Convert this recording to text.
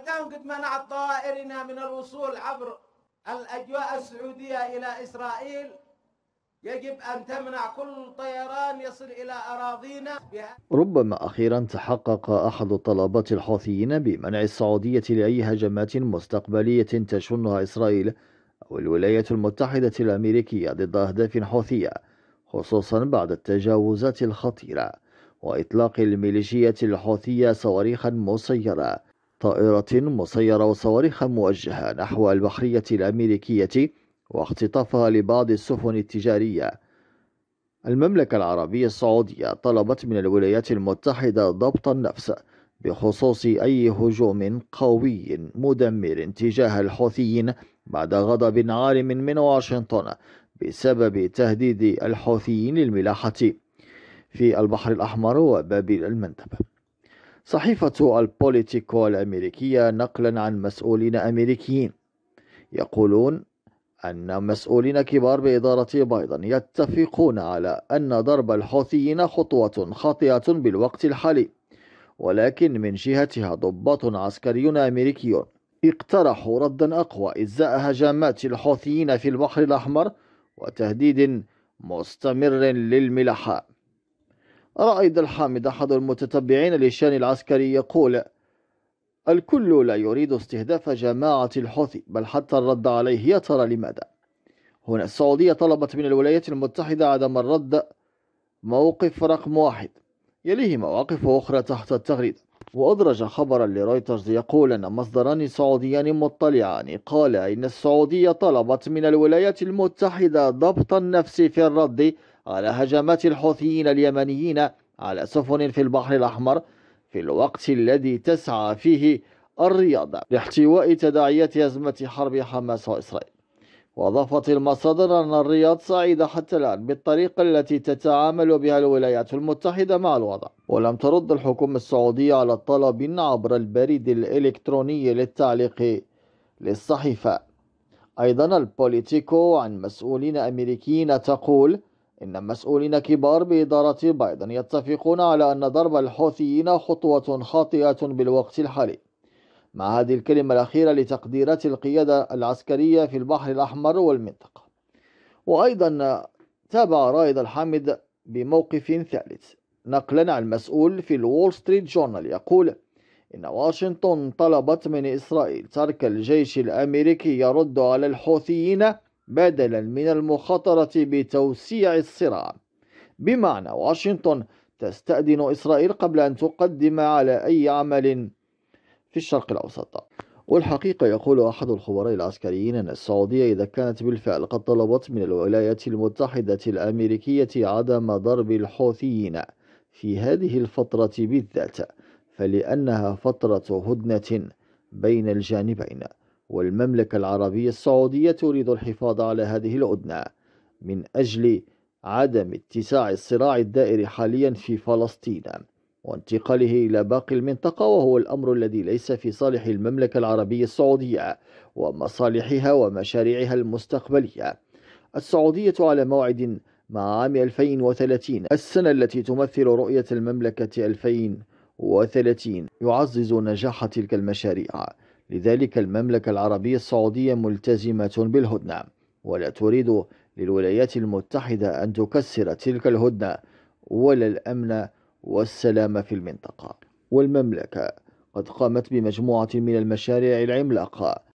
الان نعم، قد منعت طائرنا من الوصول عبر الأجواء السعودية إلى إسرائيل يجب أن تمنع كل طيران يصل إلى أراضينا ربما أخيرا تحقق أحد طلبات الحوثيين بمنع السعودية لأي هجمات مستقبلية تشنها إسرائيل أو الولايات المتحدة الأمريكية ضد أهداف حوثية خصوصا بعد التجاوزات الخطيرة وإطلاق الميليشيات الحوثية صواريخ مسيرة طائرة مسيرة وصواريخ موجهة نحو البحرية الأمريكية واختطافها لبعض السفن التجارية المملكة العربية السعودية طلبت من الولايات المتحدة ضبط النفس بخصوص أي هجوم قوي مدمر تجاه الحوثيين بعد غضب عارم من واشنطن بسبب تهديد الحوثيين للملاحة في البحر الأحمر وباب المندب صحيفة البوليتيكو الأمريكية نقلا عن مسؤولين أمريكيين يقولون أن مسؤولين كبار بإدارة بايدن يتفقون على أن ضرب الحوثيين خطوة خاطئة بالوقت الحالي ولكن من جهتها ضباط عسكريون أمريكيون اقترحوا ردا أقوى إزاء هجمات الحوثيين في البحر الأحمر وتهديد مستمر للملحاء رأيد الحامد أحد المتتبعين للشان العسكري يقول الكل لا يريد استهداف جماعة الحوثي بل حتى الرد عليه يا ترى لماذا هنا السعودية طلبت من الولايات المتحدة عدم الرد موقف رقم واحد يليه مواقف أخرى تحت التغريدة وأدرج خبرا لرويترز يقول أن مصدران سعوديان مطلعان قال إن السعودية طلبت من الولايات المتحدة ضبط النفس في الرد على هجمات الحوثيين اليمنيين على سفن في البحر الأحمر في الوقت الذي تسعى فيه الرياض لاحتواء تداعيات أزمة حرب حماس وإسرائيل وأضافت المصادر أن الرياض سعيدة حتى الآن بالطريقة التي تتعامل بها الولايات المتحدة مع الوضع ولم ترد الحكومة السعودية على الطلب عبر البريد الإلكتروني للتعليق للصحيفة أيضا البوليتيكو عن مسؤولين أمريكيين تقول إن مسؤولين كبار بإدارة بايدن يتفقون على أن ضرب الحوثيين خطوة خاطئة بالوقت الحالي مع هذه الكلمة الأخيرة لتقديرات القيادة العسكرية في البحر الأحمر والمنطقة وأيضا تابع رائد الحامد بموقف ثالث نقلا عن مسؤول في الول ستريت جورنال يقول إن واشنطن طلبت من إسرائيل ترك الجيش الأمريكي يرد على الحوثيين بدلا من المخاطرة بتوسيع الصراع بمعنى واشنطن تستأذن إسرائيل قبل أن تقدم على أي عمل في الشرق الأوسط والحقيقة يقول أحد الخبراء العسكريين أن السعودية إذا كانت بالفعل قد طلبت من الولايات المتحدة الأمريكية عدم ضرب الحوثيين في هذه الفترة بالذات فلأنها فترة هدنة بين الجانبين والمملكة العربية السعودية تريد الحفاظ على هذه الهدنة من أجل عدم اتساع الصراع الدائري حاليا في فلسطين وانتقاله إلى باقي المنطقة وهو الأمر الذي ليس في صالح المملكة العربية السعودية ومصالحها ومشاريعها المستقبلية السعودية على موعد مع عام 2030 السنة التي تمثل رؤية المملكة 2030 يعزز نجاح تلك المشاريع لذلك المملكة العربية السعودية ملتزمة بالهدنة ولا تريد للولايات المتحدة أن تكسر تلك الهدنة ولا الأمن والسلام في المنطقة والمملكة قد قامت بمجموعة من المشاريع العملاقة